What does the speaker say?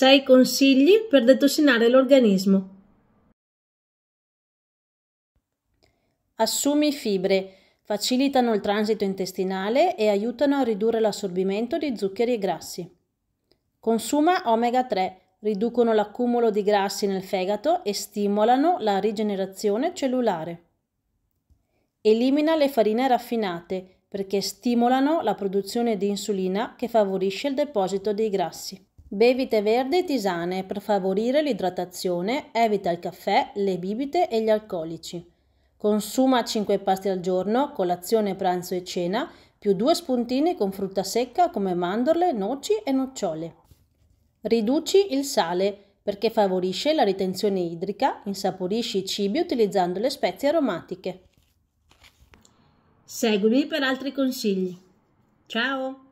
6 consigli per detossinare l'organismo. Assumi fibre, facilitano il transito intestinale e aiutano a ridurre l'assorbimento di zuccheri e grassi. Consuma omega 3, riducono l'accumulo di grassi nel fegato e stimolano la rigenerazione cellulare. Elimina le farine raffinate perché stimolano la produzione di insulina che favorisce il deposito dei grassi. Bevite verde e tisane per favorire l'idratazione, evita il caffè, le bibite e gli alcolici. Consuma 5 pasti al giorno, colazione, pranzo e cena, più due spuntini con frutta secca come mandorle, noci e nocciole. Riduci il sale perché favorisce la ritenzione idrica, insaporisci i cibi utilizzando le spezie aromatiche. Seguimi per altri consigli. Ciao!